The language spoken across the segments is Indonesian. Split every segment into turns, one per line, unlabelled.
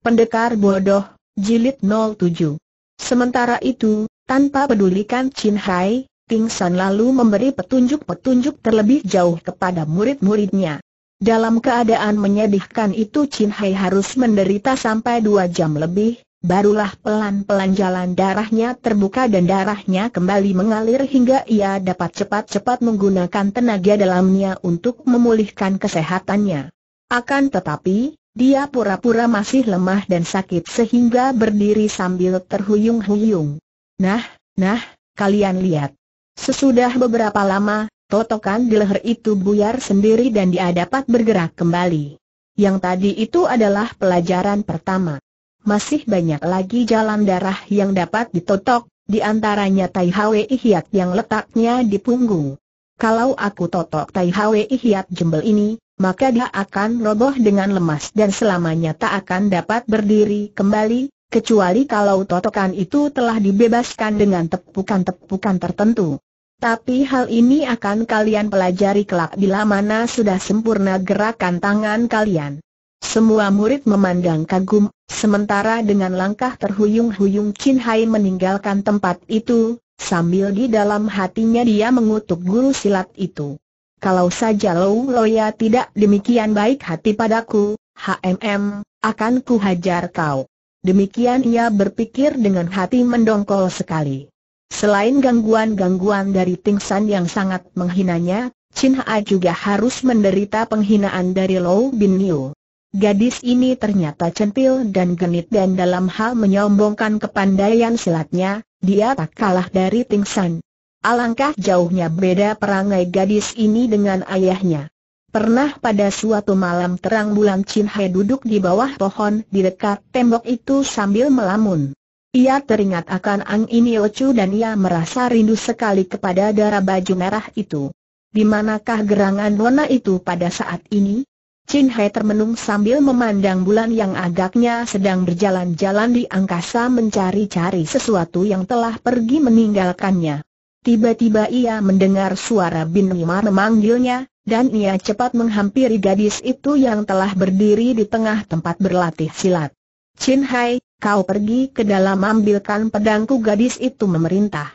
Pendekar Bodoh, Jilid 07 Sementara itu, tanpa pedulikan Chin Hai, Ting San lalu memberi petunjuk-petunjuk terlebih jauh kepada murid-muridnya. Dalam keadaan menyedihkan itu Chin Hai harus menderita sampai dua jam lebih, barulah pelan-pelan jalan darahnya terbuka dan darahnya kembali mengalir hingga ia dapat cepat-cepat menggunakan tenaga dalamnya untuk memulihkan kesehatannya. Akan tetapi, dia pura-pura masih lemah dan sakit sehingga berdiri sambil terhuyung-huyung. Nah, nah, kalian lihat. Sesudah beberapa lama, totokan di leher itu buyar sendiri dan dia dapat bergerak kembali. Yang tadi itu adalah pelajaran pertama. Masih banyak lagi jalan darah yang dapat ditotok, di antaranya Tai Hwe Ihyat yang letaknya di punggung. Kalau aku totok Tai Hwe Ihyat jembel ini, maka dia akan roboh dengan lemas dan selamanya tak akan dapat berdiri kembali, kecuali kalau totokan itu telah dibebaskan dengan tepukan-tepukan tertentu. Tapi hal ini akan kalian pelajari kelak bila mana sudah sempurna gerakan tangan kalian. Semua murid memandang kagum, sementara dengan langkah terhuyung-huyung Chin Hai meninggalkan tempat itu, sambil di dalam hatinya dia mengutuk guru silat itu kalau saja Lou Loya tidak demikian baik hati padaku, HMM, akan kuhajar kau. Demikian ia berpikir dengan hati mendongkol sekali. Selain gangguan-gangguan dari Tingsan yang sangat menghinanya, Chin Ha juga harus menderita penghinaan dari Lou Bin Liu. Gadis ini ternyata centil dan genit dan dalam hal menyombongkan kepandaian silatnya, dia tak kalah dari Tingsan. Alangkah jauhnya beda perangai gadis ini dengan ayahnya. Pernah pada suatu malam terang bulan Chin Hei duduk di bawah pohon di dekat tembok itu sambil melamun. Ia teringat akan Ang Chu dan ia merasa rindu sekali kepada darah baju merah itu. Di manakah gerangan nona itu pada saat ini? Chin Hei termenung sambil memandang bulan yang agaknya sedang berjalan-jalan di angkasa mencari-cari sesuatu yang telah pergi meninggalkannya. Tiba-tiba ia mendengar suara Bin Lima memanggilnya, dan ia cepat menghampiri gadis itu yang telah berdiri di tengah tempat berlatih silat. Chin Hai, kau pergi ke dalam ambilkan pedangku gadis itu memerintah.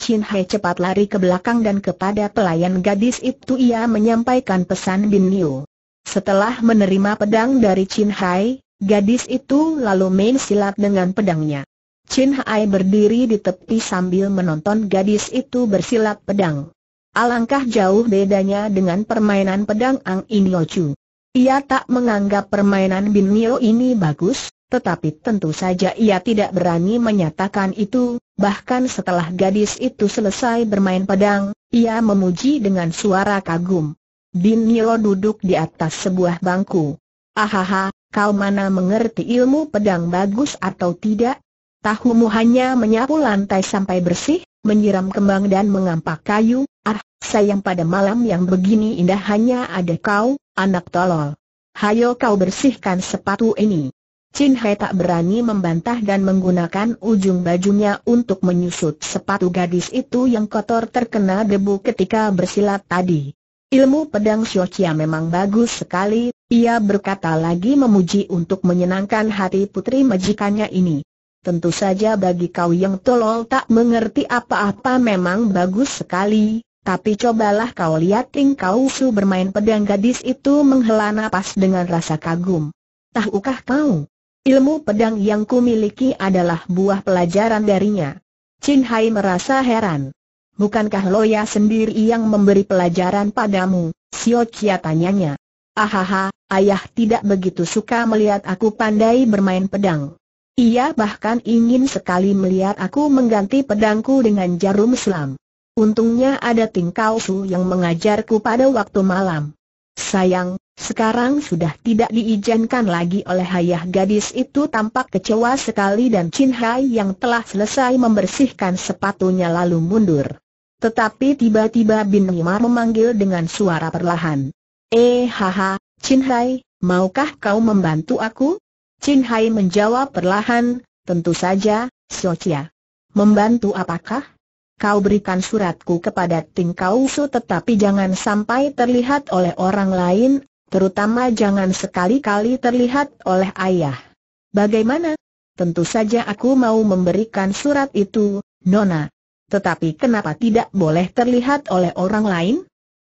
Chin Hai cepat lari ke belakang dan kepada pelayan gadis itu ia menyampaikan pesan Bin Liu. Setelah menerima pedang dari Chin Hai, gadis itu lalu main silat dengan pedangnya. Chin Hai berdiri di tepi sambil menonton gadis itu bersilat pedang. Alangkah jauh bedanya dengan permainan pedang Ang In Chu. Ia tak menganggap permainan Bin Nio ini bagus, tetapi tentu saja ia tidak berani menyatakan itu, bahkan setelah gadis itu selesai bermain pedang, ia memuji dengan suara kagum. Bin Nio duduk di atas sebuah bangku. Ahaha, kau mana mengerti ilmu pedang bagus atau tidak? Tahumu hanya menyapu lantai sampai bersih, menyiram kembang dan mengampak kayu, ah, sayang pada malam yang begini indah hanya ada kau, anak tolol. Hayo kau bersihkan sepatu ini. Chin Hai tak berani membantah dan menggunakan ujung bajunya untuk menyusut sepatu gadis itu yang kotor terkena debu ketika bersilat tadi. Ilmu pedang Xiochia memang bagus sekali, ia berkata lagi memuji untuk menyenangkan hati putri majikannya ini. Tentu saja bagi kau yang tolol tak mengerti apa-apa memang bagus sekali, tapi cobalah kau lihat Ting Kau Su bermain pedang gadis itu menghela napas dengan rasa kagum. Tahukah kau? Ilmu pedang yang kumiliki adalah buah pelajaran darinya. Chin Hai merasa heran. Bukankah Loya sendiri yang memberi pelajaran padamu, Sio Chia tanyanya. Ahaha, ayah tidak begitu suka melihat aku pandai bermain pedang. Ia bahkan ingin sekali melihat aku mengganti pedangku dengan jarum selam. Untungnya ada Tingkau Su yang mengajarku pada waktu malam. Sayang, sekarang sudah tidak diizinkan lagi oleh ayah gadis itu tampak kecewa sekali dan Chin Hai yang telah selesai membersihkan sepatunya lalu mundur. Tetapi tiba-tiba Bin Himar memanggil dengan suara perlahan. Eh haha, Chin Hai, maukah kau membantu aku? Chin Hai menjawab perlahan, tentu saja, Xiao Chia. Membantu apakah? Kau berikan suratku kepada Ting Kau Su tetapi jangan sampai terlihat oleh orang lain, terutama jangan sekali-kali terlihat oleh ayah. Bagaimana? Tentu saja aku mau memberikan surat itu, Nona. Tetapi kenapa tidak boleh terlihat oleh orang lain?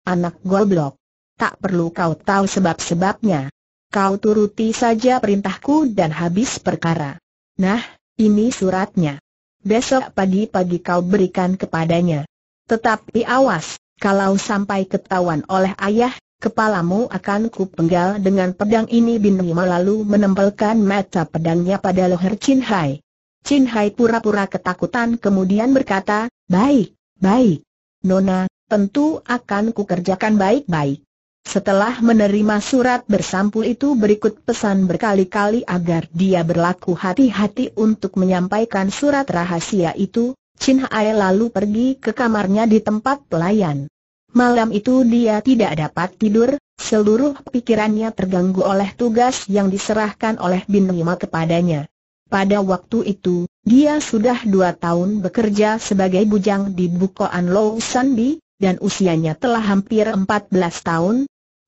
Anak goblok. Tak perlu kau tahu sebab-sebabnya. Kau turuti saja perintahku dan habis perkara. Nah, ini suratnya. Besok pagi-pagi kau berikan kepadanya. Tetapi awas, kalau sampai ketahuan oleh ayah, Kepalamu akan kupenggal dengan pedang ini Bin Nima lalu menempelkan mata pedangnya pada leher Chin Hai. Chin Hai pura-pura ketakutan kemudian berkata, Baik, baik. Nona, tentu akan kukerjakan baik-baik. Setelah menerima surat bersampul itu berikut pesan berkali-kali agar dia berlaku hati-hati untuk menyampaikan surat rahasia itu, Chin Hai lalu pergi ke kamarnya di tempat pelayan. Malam itu dia tidak dapat tidur, seluruh pikirannya terganggu oleh tugas yang diserahkan oleh Bin Lima kepadanya. Pada waktu itu, dia sudah dua tahun bekerja sebagai bujang di Bukoan Low Sanbi, dan usianya telah hampir 14 tahun.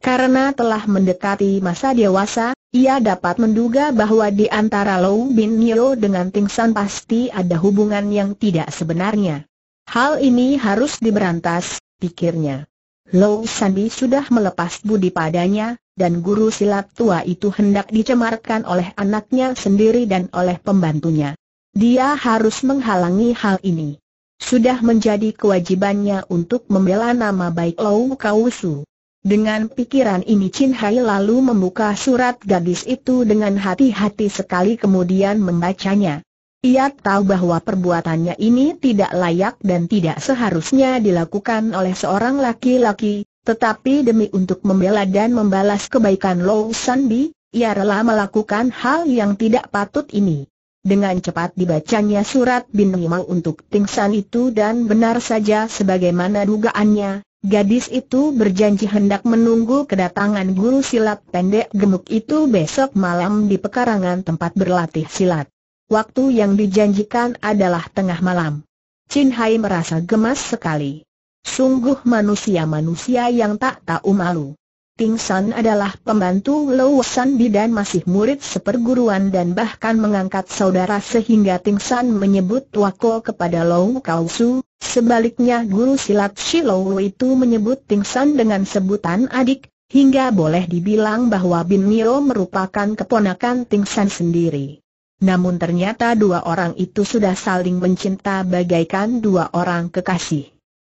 Karena telah mendekati masa dewasa, ia dapat menduga bahwa di antara Lou Bin Nio dengan Ting San pasti ada hubungan yang tidak sebenarnya. Hal ini harus diberantas, pikirnya. Lou Sandi sudah melepas budi padanya, dan guru silat tua itu hendak dicemarkan oleh anaknya sendiri dan oleh pembantunya. Dia harus menghalangi hal ini sudah menjadi kewajibannya untuk membela nama baik Lou Kausu. Dengan pikiran ini Chin Hai lalu membuka surat gadis itu dengan hati-hati sekali kemudian membacanya. Ia tahu bahwa perbuatannya ini tidak layak dan tidak seharusnya dilakukan oleh seorang laki-laki, tetapi demi untuk membela dan membalas kebaikan Lou Sanbi, ia rela melakukan hal yang tidak patut ini. Dengan cepat dibacanya surat Bin Himang untuk Tingsan itu dan benar saja sebagaimana dugaannya, gadis itu berjanji hendak menunggu kedatangan guru silat pendek gemuk itu besok malam di pekarangan tempat berlatih silat. Waktu yang dijanjikan adalah tengah malam. Chin Hai merasa gemas sekali. Sungguh manusia-manusia yang tak tahu malu. Ting San adalah pembantu Lou San Bidan masih murid seperguruan dan bahkan mengangkat saudara sehingga Ting San menyebut Wako kepada Lou Kau Su. Sebaliknya guru silat Shiloh itu menyebut Ting San dengan sebutan adik, hingga boleh dibilang bahwa Bin Niro merupakan keponakan Ting San sendiri. Namun ternyata dua orang itu sudah saling mencinta bagaikan dua orang kekasih.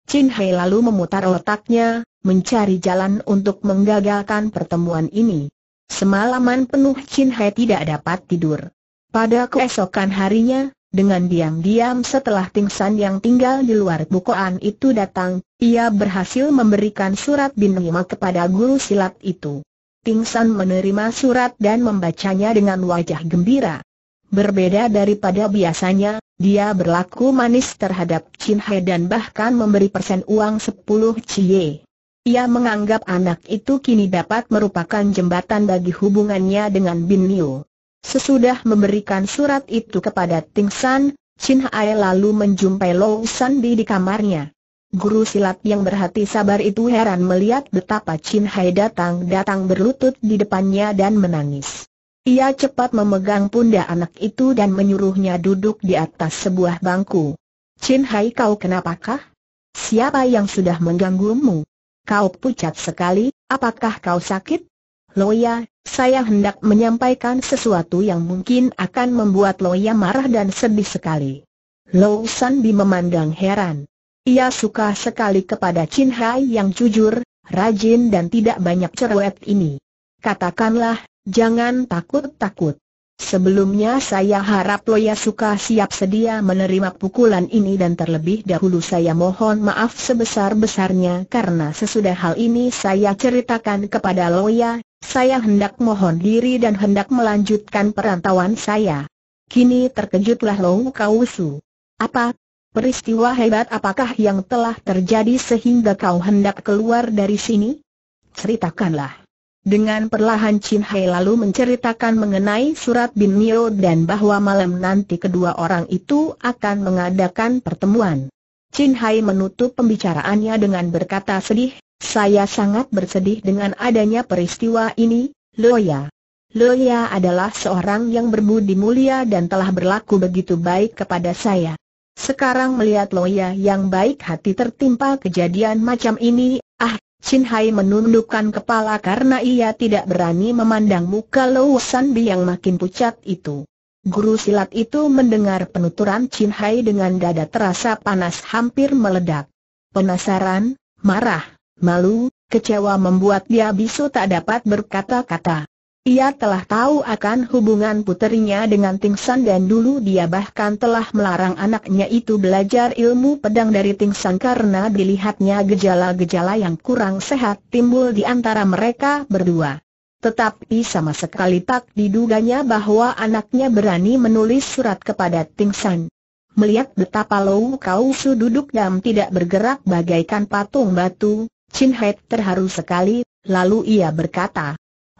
Chin Hai lalu memutar otaknya, mencari jalan untuk menggagalkan pertemuan ini. Semalaman penuh Chin Hai tidak dapat tidur. Pada keesokan harinya, dengan diam-diam setelah Tingsan yang tinggal di luar bukoan itu datang, ia berhasil memberikan surat binima kepada guru silat itu. Tingsan menerima surat dan membacanya dengan wajah gembira. Berbeda daripada biasanya, dia berlaku manis terhadap Chin Hei dan bahkan memberi persen uang 10 cie. Ia menganggap anak itu kini dapat merupakan jembatan bagi hubungannya dengan Bin Liu. Sesudah memberikan surat itu kepada Ting San, Chin Hai lalu menjumpai Lou San Di di kamarnya. Guru silat yang berhati sabar itu heran melihat betapa Chin Hai datang-datang berlutut di depannya dan menangis. Ia cepat memegang pundak anak itu dan menyuruhnya duduk di atas sebuah bangku. Chin Hai kau kenapakah? Siapa yang sudah mengganggumu? Kau pucat sekali, apakah kau sakit? Loya, saya hendak menyampaikan sesuatu yang mungkin akan membuat Loya marah dan sedih sekali. Lou Sanbi memandang heran. Ia suka sekali kepada Chin Hai yang jujur, rajin dan tidak banyak cerewet ini. Katakanlah, jangan takut-takut. Sebelumnya saya harap Loya Suka siap sedia menerima pukulan ini dan terlebih dahulu saya mohon maaf sebesar-besarnya karena sesudah hal ini saya ceritakan kepada Loya, saya hendak mohon diri dan hendak melanjutkan perantauan saya. Kini terkejutlah Lou Kausu. Apa? Peristiwa hebat apakah yang telah terjadi sehingga kau hendak keluar dari sini? Ceritakanlah. Dengan perlahan Chin Hai lalu menceritakan mengenai surat Bin Nio dan bahwa malam nanti kedua orang itu akan mengadakan pertemuan. Chin Hai menutup pembicaraannya dengan berkata sedih, saya sangat bersedih dengan adanya peristiwa ini, Loya. Loya adalah seorang yang berbudi mulia dan telah berlaku begitu baik kepada saya. Sekarang melihat Loya yang baik hati tertimpa kejadian macam ini, Ah, Chin Hai menundukkan kepala karena ia tidak berani memandang muka Lou San Bi yang makin pucat itu. Guru silat itu mendengar penuturan Chin Hai dengan dada terasa panas hampir meledak. Penasaran, marah, malu, kecewa membuat dia bisu tak dapat berkata-kata. Ia telah tahu akan hubungan puterinya dengan Tingsan dan dulu dia bahkan telah melarang anaknya itu belajar ilmu pedang dari Tingsan karena dilihatnya gejala-gejala yang kurang sehat timbul di antara mereka berdua. Tetapi sama sekali tak diduganya bahwa anaknya berani menulis surat kepada Tingsan. Melihat betapa Lou Kau Su duduk dan tidak bergerak bagaikan patung batu, Chin Hai terharu sekali, lalu ia berkata,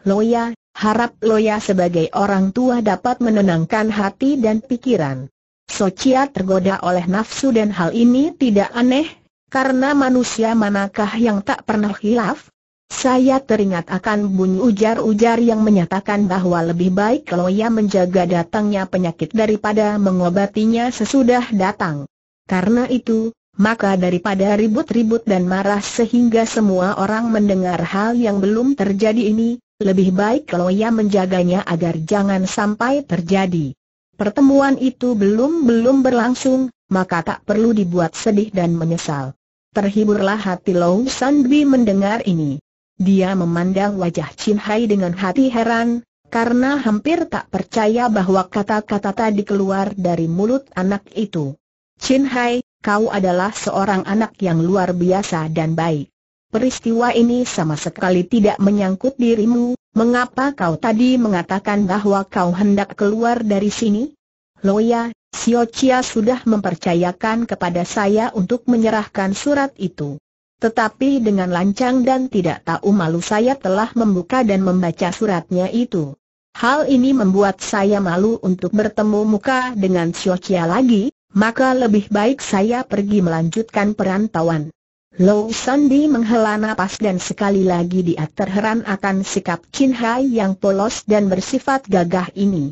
Loya, Harap Loya sebagai orang tua dapat menenangkan hati dan pikiran. Socia tergoda oleh nafsu dan hal ini tidak aneh, karena manusia manakah yang tak pernah hilaf? Saya teringat akan bunyi ujar-ujar yang menyatakan bahwa lebih baik Loya menjaga datangnya penyakit daripada mengobatinya sesudah datang. Karena itu, maka daripada ribut-ribut dan marah sehingga semua orang mendengar hal yang belum terjadi ini, lebih baik kalau ia menjaganya agar jangan sampai terjadi. Pertemuan itu belum-belum berlangsung, maka tak perlu dibuat sedih dan menyesal. Terhiburlah hati Lou San mendengar ini. Dia memandang wajah Chin Hai dengan hati heran, karena hampir tak percaya bahwa kata-kata tadi keluar dari mulut anak itu. Chin Hai, kau adalah seorang anak yang luar biasa dan baik peristiwa ini sama sekali tidak menyangkut dirimu, mengapa kau tadi mengatakan bahwa kau hendak keluar dari sini? Loya, Sio Chia sudah mempercayakan kepada saya untuk menyerahkan surat itu. Tetapi dengan lancang dan tidak tahu malu saya telah membuka dan membaca suratnya itu. Hal ini membuat saya malu untuk bertemu muka dengan Sio Chia lagi, maka lebih baik saya pergi melanjutkan perantauan. Low Sandi menghela nafas dan sekali lagi dia terheran akan sikap Chin Hai yang polos dan bersifat gagah ini.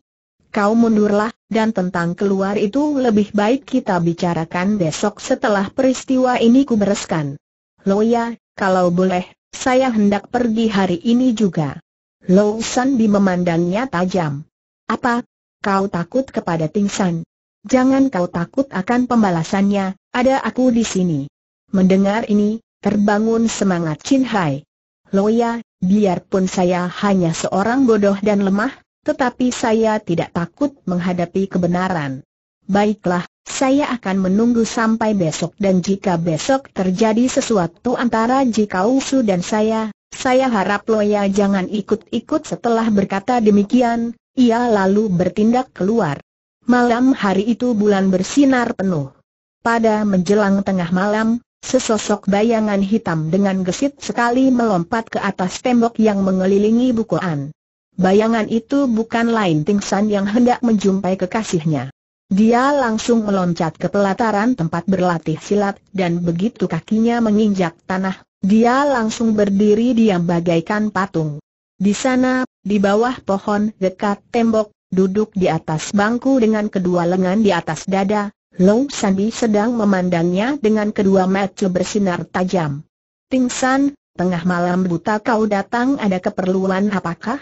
Kau mundurlah, dan tentang keluar itu lebih baik kita bicarakan besok setelah peristiwa ini kubereskan. Loya, kalau boleh, saya hendak pergi hari ini juga. Low Di memandangnya tajam. Apa? Kau takut kepada Ting San? Jangan kau takut akan pembalasannya, ada aku di sini. Mendengar ini, terbangun semangat Chin Hai. Loya, biarpun saya hanya seorang bodoh dan lemah, tetapi saya tidak takut menghadapi kebenaran. Baiklah, saya akan menunggu sampai besok dan jika besok terjadi sesuatu antara Jika Su dan saya, saya harap Loya jangan ikut-ikut setelah berkata demikian, ia lalu bertindak keluar. Malam hari itu bulan bersinar penuh. Pada menjelang tengah malam, Sesosok bayangan hitam dengan gesit sekali melompat ke atas tembok yang mengelilingi bukuan. Bayangan itu bukan lain Tingsan yang hendak menjumpai kekasihnya. Dia langsung meloncat ke pelataran tempat berlatih silat dan begitu kakinya menginjak tanah, dia langsung berdiri diam bagaikan patung. Di sana, di bawah pohon dekat tembok, duduk di atas bangku dengan kedua lengan di atas dada, Long Sandi sedang memandangnya dengan kedua mata bersinar tajam. Ting San, tengah malam buta kau datang ada keperluan apakah?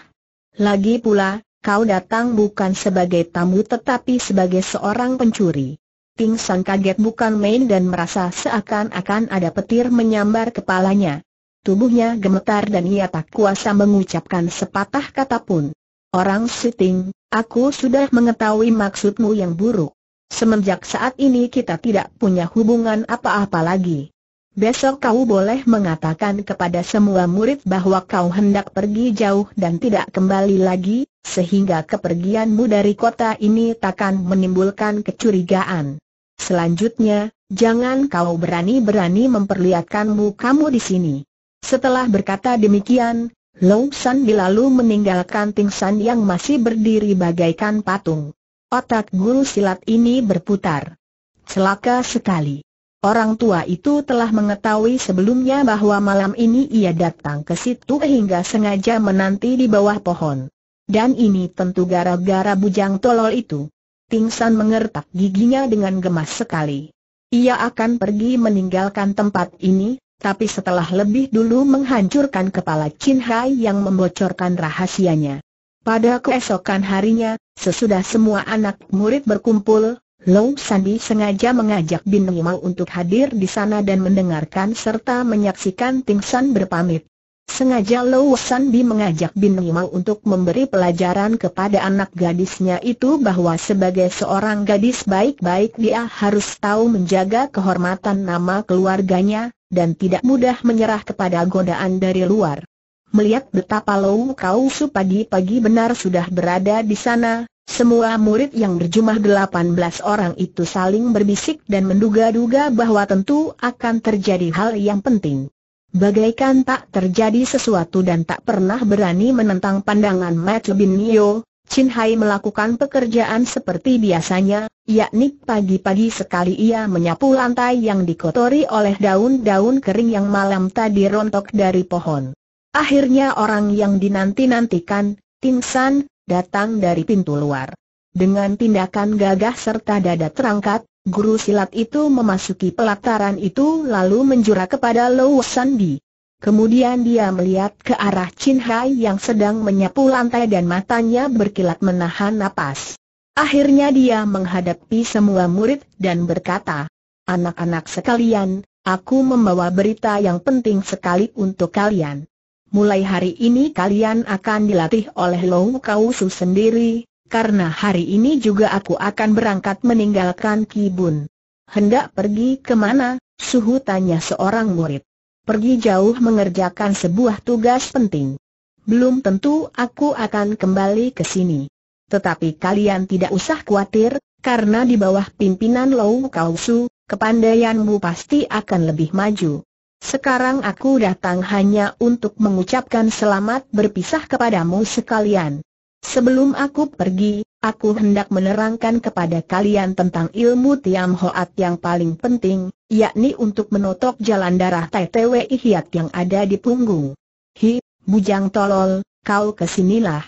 Lagi pula, kau datang bukan sebagai tamu tetapi sebagai seorang pencuri. Ting San kaget bukan main dan merasa seakan-akan ada petir menyambar kepalanya. Tubuhnya gemetar dan ia tak kuasa mengucapkan sepatah kata pun. Orang siting, aku sudah mengetahui maksudmu yang buruk. Semenjak saat ini kita tidak punya hubungan apa-apa lagi. Besok kau boleh mengatakan kepada semua murid bahwa kau hendak pergi jauh dan tidak kembali lagi, sehingga kepergianmu dari kota ini takkan menimbulkan kecurigaan. Selanjutnya, jangan kau berani-berani memperlihatkanmu kamu di sini. Setelah berkata demikian, Long San lalu meninggalkan Ting San yang masih berdiri bagaikan patung. Otak guru silat ini berputar. Celaka sekali. Orang tua itu telah mengetahui sebelumnya bahwa malam ini ia datang ke situ hingga sengaja menanti di bawah pohon. Dan ini tentu gara-gara bujang tolol itu. Tingsan mengertak giginya dengan gemas sekali. Ia akan pergi meninggalkan tempat ini, tapi setelah lebih dulu menghancurkan kepala Chin Hai yang membocorkan rahasianya. Pada keesokan harinya, sesudah semua anak murid berkumpul, Lou Sandi sengaja mengajak Bin Ngimau untuk hadir di sana dan mendengarkan serta menyaksikan Ting San berpamit. Sengaja Low Sandi mengajak Bin Ngimau untuk memberi pelajaran kepada anak gadisnya itu bahwa sebagai seorang gadis baik-baik dia harus tahu menjaga kehormatan nama keluarganya, dan tidak mudah menyerah kepada godaan dari luar melihat betapa Lou Kau Su pagi-pagi benar sudah berada di sana, semua murid yang berjumlah 18 orang itu saling berbisik dan menduga-duga bahwa tentu akan terjadi hal yang penting. Bagaikan tak terjadi sesuatu dan tak pernah berani menentang pandangan Matthew Bin Nio, Chin Hai melakukan pekerjaan seperti biasanya, yakni pagi-pagi sekali ia menyapu lantai yang dikotori oleh daun-daun kering yang malam tadi rontok dari pohon. Akhirnya orang yang dinanti-nantikan, Ting San, datang dari pintu luar. Dengan tindakan gagah serta dada terangkat, guru silat itu memasuki pelataran itu lalu menjura kepada Lou Sandi. Kemudian dia melihat ke arah Chin Hai yang sedang menyapu lantai dan matanya berkilat menahan napas. Akhirnya dia menghadapi semua murid dan berkata, Anak-anak sekalian, aku membawa berita yang penting sekali untuk kalian mulai hari ini kalian akan dilatih oleh Long Kausu sendiri, karena hari ini juga aku akan berangkat meninggalkan Kibun. Hendak pergi kemana? Suhu tanya seorang murid. Pergi jauh mengerjakan sebuah tugas penting. Belum tentu aku akan kembali ke sini. Tetapi kalian tidak usah khawatir, karena di bawah pimpinan Lou Kausu, kepandaianmu pasti akan lebih maju. Sekarang aku datang hanya untuk mengucapkan selamat berpisah kepadamu sekalian. Sebelum aku pergi, aku hendak menerangkan kepada kalian tentang ilmu Tiam Hoat yang paling penting, yakni untuk menotok jalan darah TTW Ihyat yang ada di punggung. Hi, bujang tolol, kau kesinilah.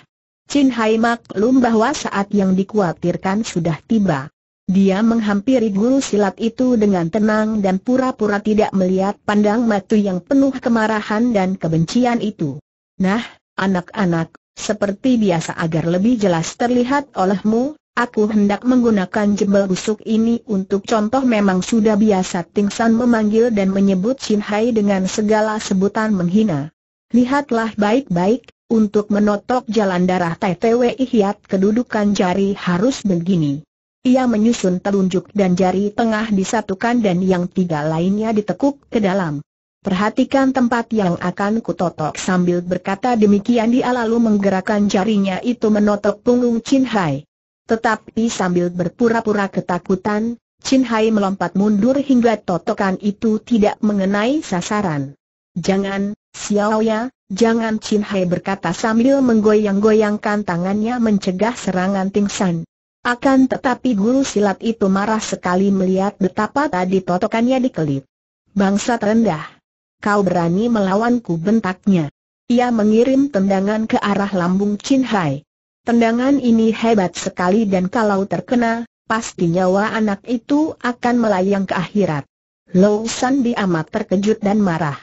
Chin Hai maklum bahwa saat yang dikhawatirkan sudah tiba. Dia menghampiri guru silat itu dengan tenang dan pura-pura tidak melihat pandang matu yang penuh kemarahan dan kebencian itu. Nah, anak-anak, seperti biasa agar lebih jelas terlihat olehmu, Aku hendak menggunakan jebel busuk ini untuk contoh memang sudah biasa Tingsan memanggil dan menyebut Shin Hai dengan segala sebutan menghina. Lihatlah baik-baik, untuk menotok jalan darah T.T.W. Ihyat kedudukan jari harus begini. Ia menyusun telunjuk dan jari tengah disatukan dan yang tiga lainnya ditekuk ke dalam. Perhatikan tempat yang akan kutotok sambil berkata demikian dia lalu menggerakkan jarinya itu menotok punggung Chin Hai. Tetapi sambil berpura-pura ketakutan, Chin Hai melompat mundur hingga totokan itu tidak mengenai sasaran. Jangan, Xiao ya, jangan Chin Hai berkata sambil menggoyang-goyangkan tangannya mencegah serangan Ting San. Akan tetapi guru silat itu marah sekali melihat betapa tadi totokannya dikelit. Bangsa rendah. Kau berani melawanku bentaknya. Ia mengirim tendangan ke arah lambung Chin Hai. Tendangan ini hebat sekali dan kalau terkena, pasti nyawa anak itu akan melayang ke akhirat. Lou San amat terkejut dan marah.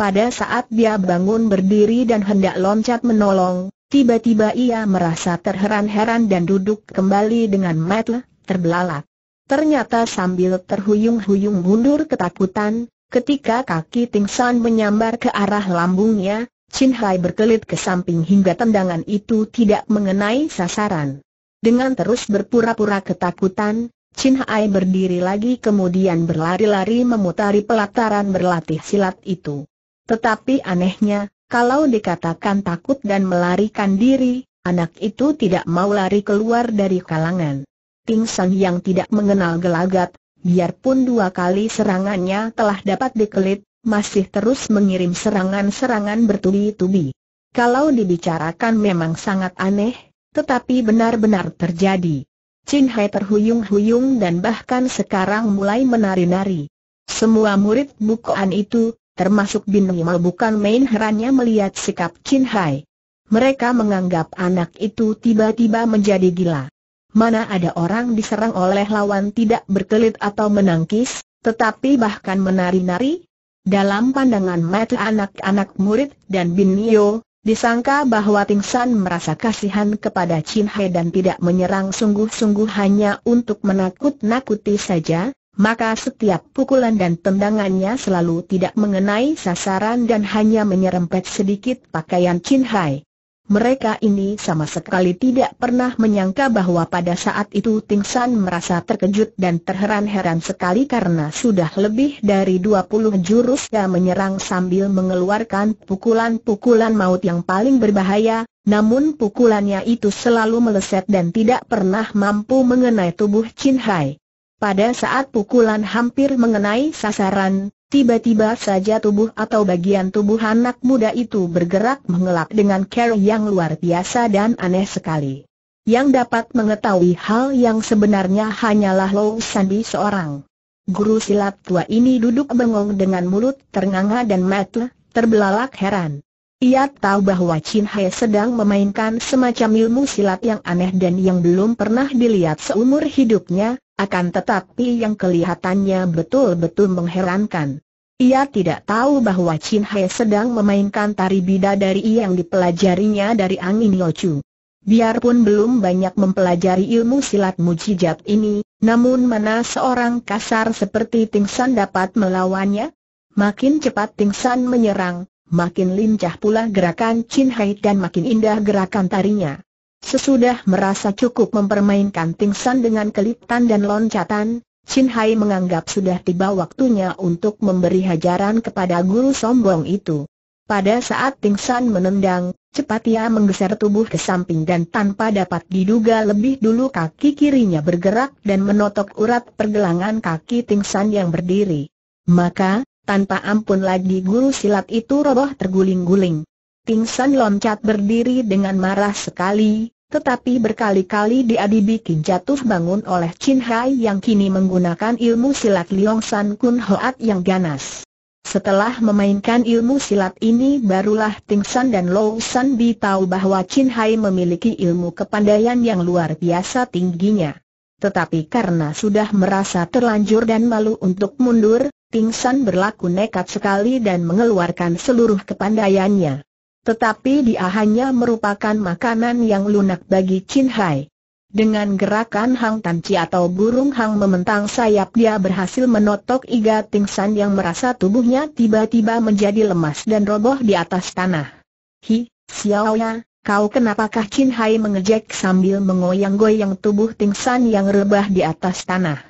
Pada saat dia bangun berdiri dan hendak loncat menolong, Tiba-tiba ia merasa terheran-heran dan duduk kembali dengan mata terbelalak. Ternyata sambil terhuyung-huyung mundur ketakutan, ketika kaki Tingsan menyambar ke arah lambungnya, Chin Hai berkelit ke samping hingga tendangan itu tidak mengenai sasaran. Dengan terus berpura-pura ketakutan, Chin Hai berdiri lagi kemudian berlari-lari memutari pelataran berlatih silat itu. Tetapi anehnya, kalau dikatakan takut dan melarikan diri, anak itu tidak mau lari keluar dari kalangan. Ting San yang tidak mengenal gelagat, biarpun dua kali serangannya telah dapat dikelit, masih terus mengirim serangan-serangan bertubi-tubi. Kalau dibicarakan memang sangat aneh, tetapi benar-benar terjadi. Chin Hai terhuyung-huyung dan bahkan sekarang mulai menari-nari. Semua murid bukaan itu, termasuk Bin Himal bukan main herannya melihat sikap Chin Hai. Mereka menganggap anak itu tiba-tiba menjadi gila. Mana ada orang diserang oleh lawan tidak berkelit atau menangkis, tetapi bahkan menari-nari? Dalam pandangan mata anak-anak murid dan Bin Nio, disangka bahwa Ting San merasa kasihan kepada Chin Hai dan tidak menyerang sungguh-sungguh hanya untuk menakut-nakuti saja, maka setiap pukulan dan tendangannya selalu tidak mengenai sasaran dan hanya menyerempet sedikit pakaian Chin Hai. Mereka ini sama sekali tidak pernah menyangka bahwa pada saat itu Ting San merasa terkejut dan terheran-heran sekali karena sudah lebih dari 20 jurus yang menyerang sambil mengeluarkan pukulan-pukulan maut yang paling berbahaya, namun pukulannya itu selalu meleset dan tidak pernah mampu mengenai tubuh Chin Hai. Pada saat pukulan hampir mengenai sasaran, tiba-tiba saja tubuh atau bagian tubuh anak muda itu bergerak mengelak dengan cara yang luar biasa dan aneh sekali. Yang dapat mengetahui hal yang sebenarnya hanyalah Low Sandi seorang. Guru silat tua ini duduk bengong dengan mulut ternganga dan mata terbelalak heran. Ia tahu bahwa Chin He sedang memainkan semacam ilmu silat yang aneh dan yang belum pernah dilihat seumur hidupnya, akan tetapi yang kelihatannya betul-betul mengherankan. Ia tidak tahu bahwa Chin Hai sedang memainkan tari bidadari yang dipelajarinya dari angin Yochu. Biarpun belum banyak mempelajari ilmu silat mujijat ini, namun mana seorang kasar seperti Tingsan dapat melawannya? Makin cepat Tingsan menyerang, makin lincah pula gerakan Chin Hai dan makin indah gerakan tarinya. Sesudah merasa cukup mempermainkan Tingsan dengan kelitan dan loncatan, Chin Hai menganggap sudah tiba waktunya untuk memberi hajaran kepada guru sombong itu. Pada saat Tingsan menendang, cepat ia menggeser tubuh ke samping dan tanpa dapat diduga lebih dulu kaki kirinya bergerak dan menotok urat pergelangan kaki Tingsan yang berdiri. Maka, tanpa ampun lagi guru silat itu roboh terguling-guling. Tingsan loncat berdiri dengan marah sekali, tetapi berkali-kali dia dibikin jatuh bangun oleh Chin Hai yang kini menggunakan ilmu silat Liong San Kun Hoat yang ganas. Setelah memainkan ilmu silat ini barulah Ting San dan Lou San Bi tahu bahwa Chin Hai memiliki ilmu kepandaian yang luar biasa tingginya. Tetapi karena sudah merasa terlanjur dan malu untuk mundur, Ting San berlaku nekat sekali dan mengeluarkan seluruh kepandaiannya. Tetapi dia hanya merupakan makanan yang lunak bagi Chin Hai. Dengan gerakan Hang Tan Chi atau burung Hang mementang sayap dia berhasil menotok Iga Ting San yang merasa tubuhnya tiba-tiba menjadi lemas dan roboh di atas tanah. Hi, Xiao Ya, kau kenapakah Chin Hai mengejek sambil mengoyang-goyang tubuh Ting San yang rebah di atas tanah.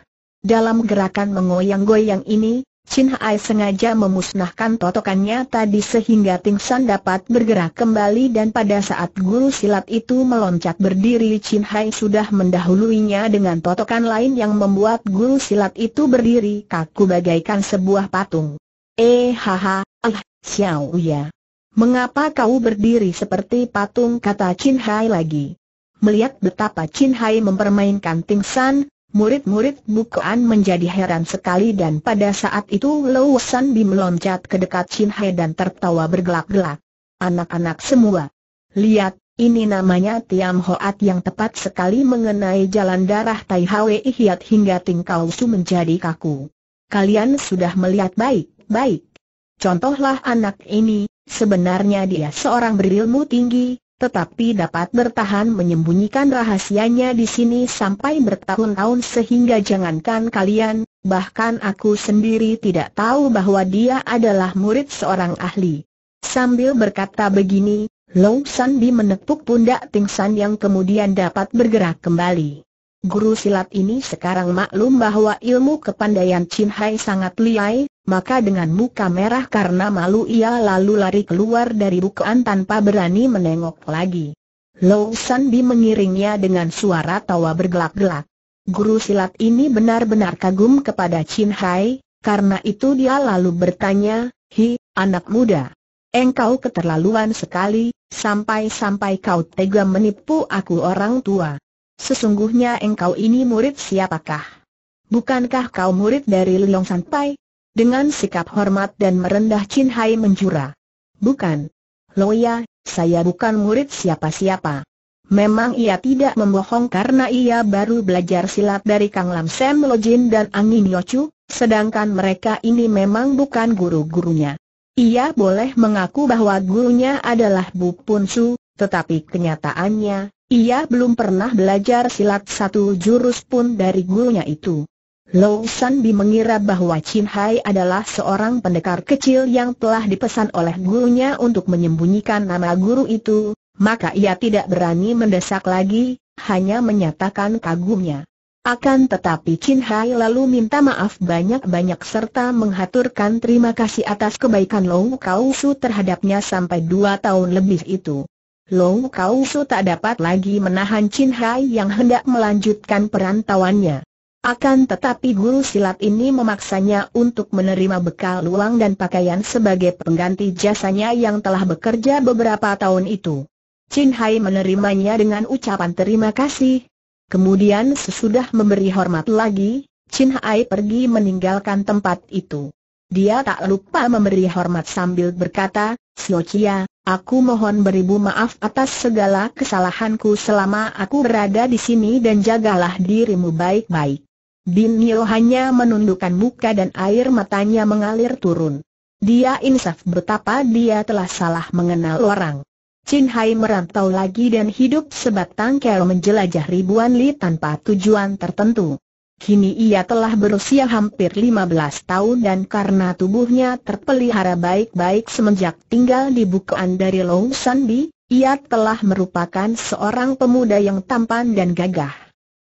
Dalam gerakan mengoyang-goyang ini, Chin Hai sengaja memusnahkan totokannya tadi sehingga Ting San dapat bergerak kembali dan pada saat guru silat itu meloncat berdiri Chin Hai sudah mendahuluinya dengan totokan lain yang membuat guru silat itu berdiri kaku bagaikan sebuah patung. Eh haha, ah, Xiao ya. Mengapa kau berdiri seperti patung kata Chin Hai lagi? Melihat betapa Chin Hai mempermainkan Ting San, Murid-murid Bukoan menjadi heran sekali dan pada saat itu Lo San Bim meloncat ke dekat Chin Hai dan tertawa bergelak-gelak. Anak-anak semua. Lihat, ini namanya Tiam Hoat yang tepat sekali mengenai jalan darah Tai Hwei Hiat hingga Tingkau Su menjadi kaku. Kalian sudah melihat baik-baik. Contohlah anak ini, sebenarnya dia seorang berilmu tinggi, tetapi dapat bertahan menyembunyikan rahasianya di sini sampai bertahun-tahun sehingga jangankan kalian, bahkan aku sendiri tidak tahu bahwa dia adalah murid seorang ahli. Sambil berkata begini, Long San menepuk pundak Ting San yang kemudian dapat bergerak kembali. Guru silat ini sekarang maklum bahwa ilmu kepandaian Chin Hai sangat liai, maka dengan muka merah karena malu ia lalu lari keluar dari bukaan tanpa berani menengok lagi. Low Sanbi mengiringnya dengan suara tawa bergelak-gelak. Guru silat ini benar-benar kagum kepada Chin Hai, karena itu dia lalu bertanya, Hi, anak muda. Engkau keterlaluan sekali, sampai-sampai kau tega menipu aku orang tua. Sesungguhnya engkau ini murid siapakah? Bukankah kau murid dari Leong Sanpai? Dengan sikap hormat dan merendah Chin Hai menjura. Bukan. Loya, saya bukan murid siapa-siapa. Memang ia tidak membohong karena ia baru belajar silat dari Kang Lam Sam Lo Jin dan Angin Yo Chu, sedangkan mereka ini memang bukan guru-gurunya. Ia boleh mengaku bahwa gurunya adalah Bu Pun Su, tetapi kenyataannya, ia belum pernah belajar silat satu jurus pun dari gurunya itu. Low San Bi mengira bahwa Chin Hai adalah seorang pendekar kecil yang telah dipesan oleh gurunya untuk menyembunyikan nama guru itu, maka ia tidak berani mendesak lagi, hanya menyatakan kagumnya. Akan tetapi Chin Hai lalu minta maaf banyak-banyak serta menghaturkan terima kasih atas kebaikan Long Kau Su terhadapnya sampai dua tahun lebih itu. Long Kau Su tak dapat lagi menahan Chin Hai yang hendak melanjutkan perantauannya. Akan tetapi guru silat ini memaksanya untuk menerima bekal uang dan pakaian sebagai pengganti jasanya yang telah bekerja beberapa tahun itu. Chin Hai menerimanya dengan ucapan terima kasih. Kemudian sesudah memberi hormat lagi, Chin Hai pergi meninggalkan tempat itu. Dia tak lupa memberi hormat sambil berkata, Sio Chia, aku mohon beribu maaf atas segala kesalahanku selama aku berada di sini dan jagalah dirimu baik-baik. Bin Nio hanya menundukkan muka dan air matanya mengalir turun. Dia insaf betapa dia telah salah mengenal orang. Chin Hai merantau lagi dan hidup sebatang kera menjelajah ribuan li tanpa tujuan tertentu. Kini ia telah berusia hampir 15 tahun dan karena tubuhnya terpelihara baik-baik semenjak tinggal di bukaan dari Long Sandi, ia telah merupakan seorang pemuda yang tampan dan gagah.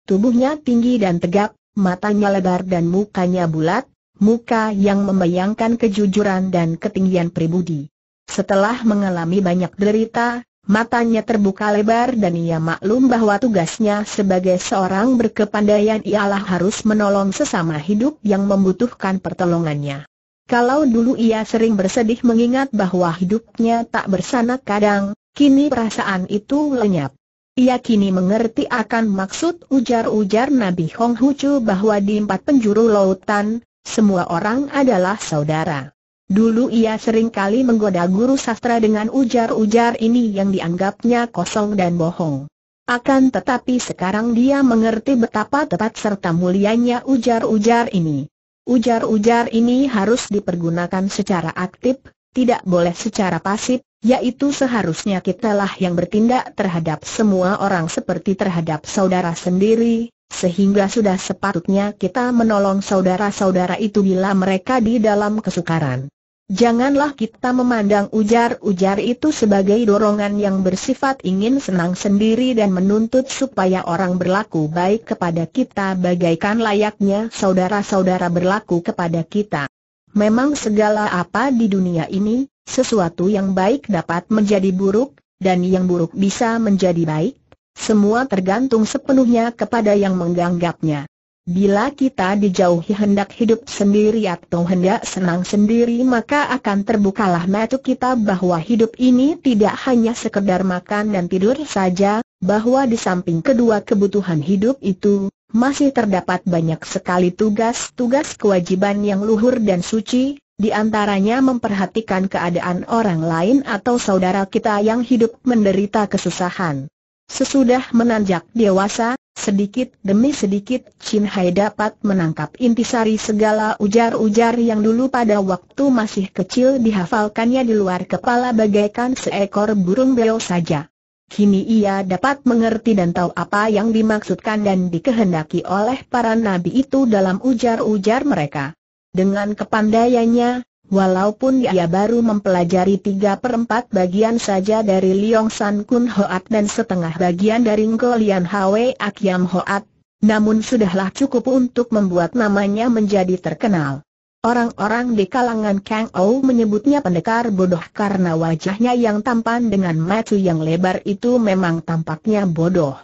Tubuhnya tinggi dan tegap, matanya lebar dan mukanya bulat, muka yang membayangkan kejujuran dan ketinggian pribudi. Setelah mengalami banyak derita, matanya terbuka lebar dan ia maklum bahwa tugasnya sebagai seorang berkepandaian ialah harus menolong sesama hidup yang membutuhkan pertolongannya. Kalau dulu ia sering bersedih mengingat bahwa hidupnya tak bersanak kadang, kini perasaan itu lenyap. Ia kini mengerti akan maksud ujar-ujar Nabi Hong Hucu bahwa di empat penjuru lautan, semua orang adalah saudara. Dulu ia sering kali menggoda guru sastra dengan ujar-ujar ini yang dianggapnya kosong dan bohong. Akan tetapi sekarang dia mengerti betapa tepat serta mulianya ujar-ujar ini. Ujar-ujar ini harus dipergunakan secara aktif, tidak boleh secara pasif, yaitu seharusnya kitalah yang bertindak terhadap semua orang seperti terhadap saudara sendiri, sehingga sudah sepatutnya kita menolong saudara-saudara itu bila mereka di dalam kesukaran. Janganlah kita memandang ujar-ujar itu sebagai dorongan yang bersifat ingin senang sendiri dan menuntut supaya orang berlaku baik kepada kita bagaikan layaknya saudara-saudara berlaku kepada kita. Memang segala apa di dunia ini, sesuatu yang baik dapat menjadi buruk, dan yang buruk bisa menjadi baik. Semua tergantung sepenuhnya kepada yang mengganggapnya. Bila kita dijauhi hendak hidup sendiri atau hendak senang sendiri maka akan terbukalah mata kita bahwa hidup ini tidak hanya sekedar makan dan tidur saja, bahwa di samping kedua kebutuhan hidup itu, masih terdapat banyak sekali tugas-tugas kewajiban yang luhur dan suci, di antaranya memperhatikan keadaan orang lain atau saudara kita yang hidup menderita kesusahan. Sesudah menanjak dewasa, sedikit demi sedikit Chin Hai dapat menangkap intisari segala ujar-ujar yang dulu pada waktu masih kecil dihafalkannya di luar kepala bagaikan seekor burung beo saja. Kini ia dapat mengerti dan tahu apa yang dimaksudkan dan dikehendaki oleh para nabi itu dalam ujar-ujar mereka. Dengan kepandaiannya, Walaupun ia baru mempelajari tiga perempat bagian saja dari Liong San Kun Hoat dan setengah bagian dari Ngolian Hwe Akiam Hoat, namun sudahlah cukup untuk membuat namanya menjadi terkenal. Orang-orang di kalangan Kang Ou menyebutnya pendekar bodoh karena wajahnya yang tampan dengan mata yang lebar itu memang tampaknya bodoh.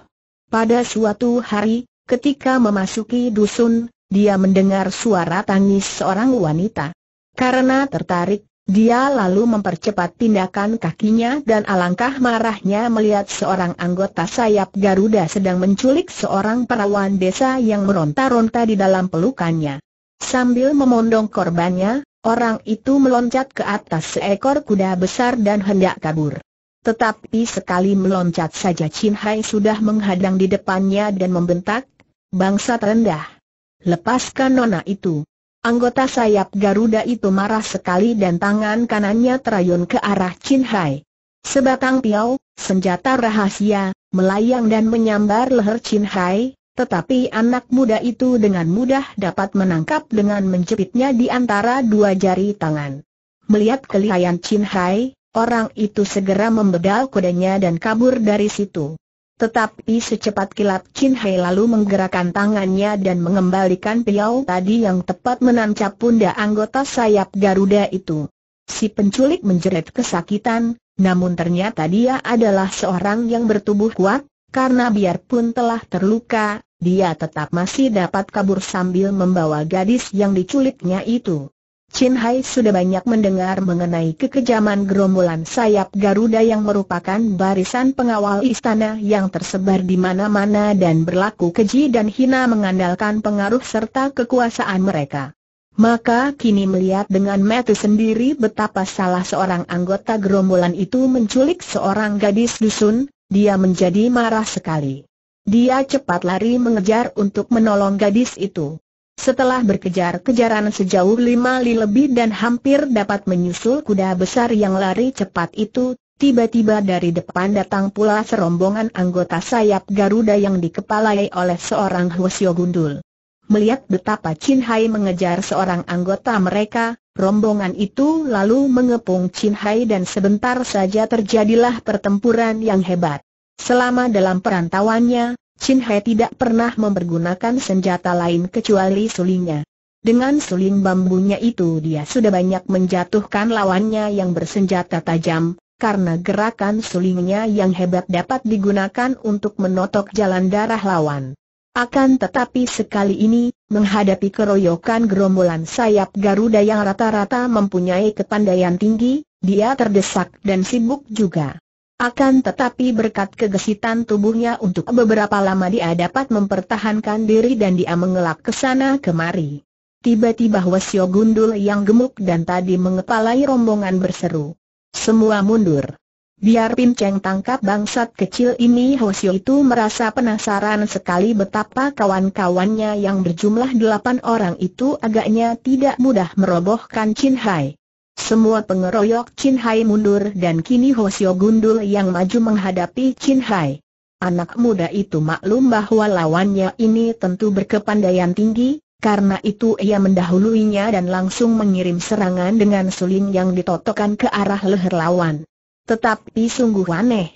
Pada suatu hari, ketika memasuki dusun, dia mendengar suara tangis seorang wanita. Karena tertarik, dia lalu mempercepat tindakan kakinya dan alangkah marahnya melihat seorang anggota sayap Garuda sedang menculik seorang perawan desa yang meronta-ronta di dalam pelukannya. Sambil memondong korbannya, orang itu meloncat ke atas seekor kuda besar dan hendak kabur. Tetapi sekali meloncat saja Chin Hai sudah menghadang di depannya dan membentak, bangsa terendah. Lepaskan nona itu. Anggota sayap Garuda itu marah sekali dan tangan kanannya terayun ke arah Chin Hai. Sebatang piau, senjata rahasia, melayang dan menyambar leher Chin Hai, tetapi anak muda itu dengan mudah dapat menangkap dengan menjepitnya di antara dua jari tangan. Melihat kelihayan Chin Hai, orang itu segera membedal kudanya dan kabur dari situ. Tetapi secepat kilat Chin Hai lalu menggerakkan tangannya dan mengembalikan piau tadi yang tepat menancap punda anggota sayap Garuda itu. Si penculik menjerit kesakitan, namun ternyata dia adalah seorang yang bertubuh kuat, karena biarpun telah terluka, dia tetap masih dapat kabur sambil membawa gadis yang diculiknya itu. Chin Hai sudah banyak mendengar mengenai kekejaman gerombolan sayap Garuda yang merupakan barisan pengawal istana yang tersebar di mana-mana dan berlaku keji dan hina mengandalkan pengaruh serta kekuasaan mereka. Maka kini melihat dengan mata sendiri betapa salah seorang anggota gerombolan itu menculik seorang gadis dusun, dia menjadi marah sekali. Dia cepat lari mengejar untuk menolong gadis itu. Setelah berkejar-kejaran sejauh lima li lebih dan hampir dapat menyusul kuda besar yang lari cepat itu, tiba-tiba dari depan datang pula serombongan anggota sayap Garuda yang dikepalai oleh seorang Hwasyo Gundul. Melihat betapa Chin Hai mengejar seorang anggota mereka, rombongan itu lalu mengepung Chin Hai dan sebentar saja terjadilah pertempuran yang hebat. Selama dalam perantauannya, Chin Hai tidak pernah mempergunakan senjata lain kecuali sulingnya. Dengan suling bambunya itu dia sudah banyak menjatuhkan lawannya yang bersenjata tajam, karena gerakan sulingnya yang hebat dapat digunakan untuk menotok jalan darah lawan. Akan tetapi sekali ini, menghadapi keroyokan gerombolan sayap Garuda yang rata-rata mempunyai kepandaian tinggi, dia terdesak dan sibuk juga. Akan tetapi berkat kegesitan tubuhnya untuk beberapa lama dia dapat mempertahankan diri dan dia mengelak ke sana kemari. Tiba-tiba Hwasyo Gundul yang gemuk dan tadi mengepalai rombongan berseru. Semua mundur. Biar Pin Cheng tangkap bangsat kecil ini Hwasyo itu merasa penasaran sekali betapa kawan-kawannya yang berjumlah delapan orang itu agaknya tidak mudah merobohkan Chin Hai. Semua pengeroyok Chin Hai mundur dan kini Hosio Gundul yang maju menghadapi Chin Hai. Anak muda itu maklum bahwa lawannya ini tentu berkepandaian tinggi, karena itu ia mendahuluinya dan langsung mengirim serangan dengan suling yang ditotokkan ke arah leher lawan. Tetapi sungguh aneh.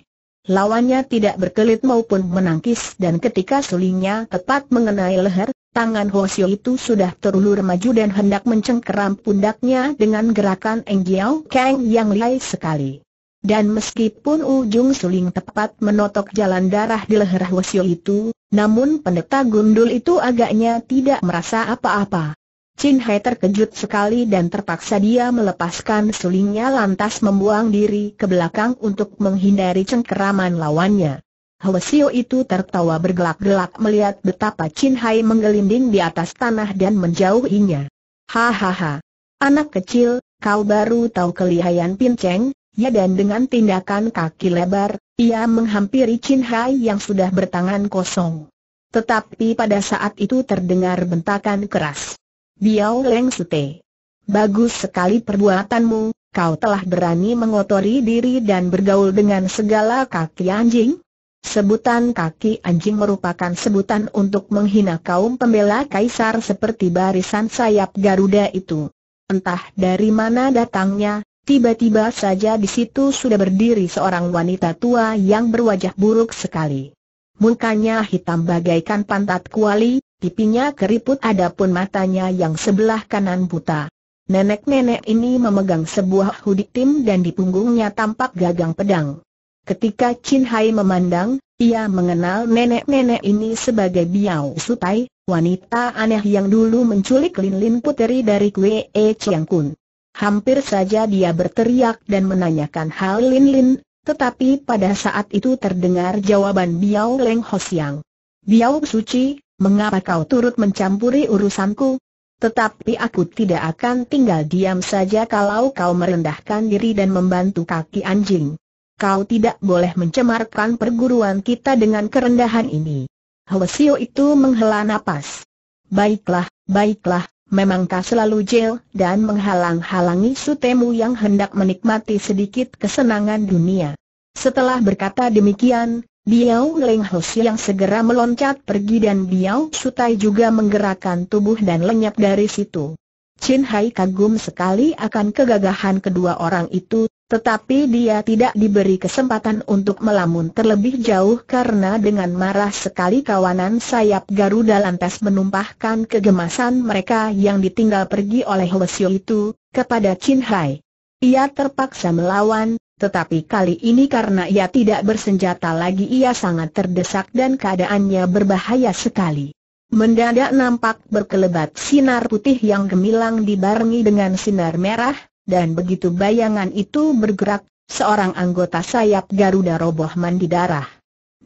Lawannya tidak berkelit maupun menangkis dan ketika sulingnya tepat mengenai leher, Tangan Hosio itu sudah terulur maju dan hendak mencengkeram pundaknya dengan gerakan Enggiao Kang yang lihai sekali. Dan meskipun ujung suling tepat menotok jalan darah di leher Hosio itu, namun pendeta gundul itu agaknya tidak merasa apa-apa. Chin Hai terkejut sekali dan terpaksa dia melepaskan sulingnya lantas membuang diri ke belakang untuk menghindari cengkeraman lawannya. Hwasio itu tertawa bergelak-gelak melihat betapa Chin Hai menggelinding di atas tanah dan menjauhinya. Hahaha. Anak kecil, kau baru tahu kelihayan pinceng, ya dan dengan tindakan kaki lebar, ia menghampiri Chin Hai yang sudah bertangan kosong. Tetapi pada saat itu terdengar bentakan keras. Biao Leng Sute. Bagus sekali perbuatanmu, kau telah berani mengotori diri dan bergaul dengan segala kaki anjing, Sebutan kaki anjing merupakan sebutan untuk menghina kaum pembela kaisar seperti barisan sayap Garuda itu. Entah dari mana datangnya, tiba-tiba saja di situ sudah berdiri seorang wanita tua yang berwajah buruk sekali. Mukanya hitam bagaikan pantat kuali, pipinya keriput adapun matanya yang sebelah kanan buta. Nenek-nenek ini memegang sebuah hoodie tim dan di punggungnya tampak gagang pedang. Ketika Chin Hai memandang, ia mengenal nenek-nenek ini sebagai Biao Sutai, wanita aneh yang dulu menculik Lin-Lin puteri dari Kue E Chiang Kun. Hampir saja dia berteriak dan menanyakan hal Lin-Lin, tetapi pada saat itu terdengar jawaban Biao Leng Ho Siang. Biao Suci, mengapa kau turut mencampuri urusanku? Tetapi aku tidak akan tinggal diam saja kalau kau merendahkan diri dan membantu kaki anjing kau tidak boleh mencemarkan perguruan kita dengan kerendahan ini. Hwasio itu menghela nafas. Baiklah, baiklah, memangkah selalu jel dan menghalang-halangi sutemu yang hendak menikmati sedikit kesenangan dunia. Setelah berkata demikian, Biao Leng Hosi yang segera meloncat pergi dan Biao Sutai juga menggerakkan tubuh dan lenyap dari situ. Chin Hai kagum sekali akan kegagahan kedua orang itu, tetapi dia tidak diberi kesempatan untuk melamun terlebih jauh karena dengan marah sekali kawanan sayap Garuda lantas menumpahkan kegemasan mereka yang ditinggal pergi oleh Lesio itu, kepada Chin Hai. Ia terpaksa melawan, tetapi kali ini karena ia tidak bersenjata lagi ia sangat terdesak dan keadaannya berbahaya sekali. Mendadak nampak berkelebat sinar putih yang gemilang dibarengi dengan sinar merah, dan begitu bayangan itu bergerak, seorang anggota sayap Garuda roboh mandi darah.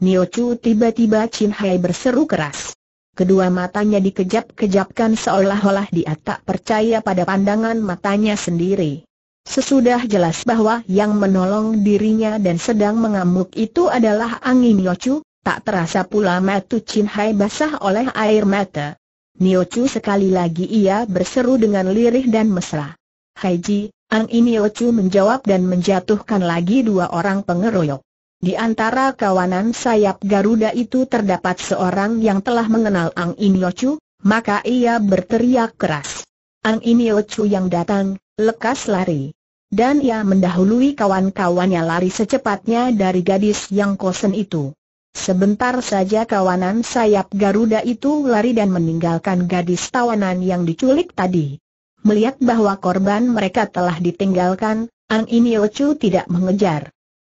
Nio Chu tiba-tiba Chin Hai berseru keras. Kedua matanya dikejap-kejapkan seolah-olah dia tak percaya pada pandangan matanya sendiri. Sesudah jelas bahwa yang menolong dirinya dan sedang mengamuk itu adalah angin Nio Chu, tak terasa pula matu Chin Hai basah oleh air mata. Nio Chu sekali lagi ia berseru dengan lirih dan mesra. Ji, Ang An Chu menjawab dan menjatuhkan lagi dua orang pengeroyok. Di antara kawanan sayap Garuda itu terdapat seorang yang telah mengenal Ang Chu, maka ia berteriak keras. Ang Chu yang datang, lekas lari. Dan ia mendahului kawan-kawannya lari secepatnya dari gadis yang kosen itu. Sebentar saja kawanan sayap Garuda itu lari dan meninggalkan gadis tawanan yang diculik tadi. Melihat bahwa korban mereka telah ditinggalkan, Ang Inio tidak mengejar.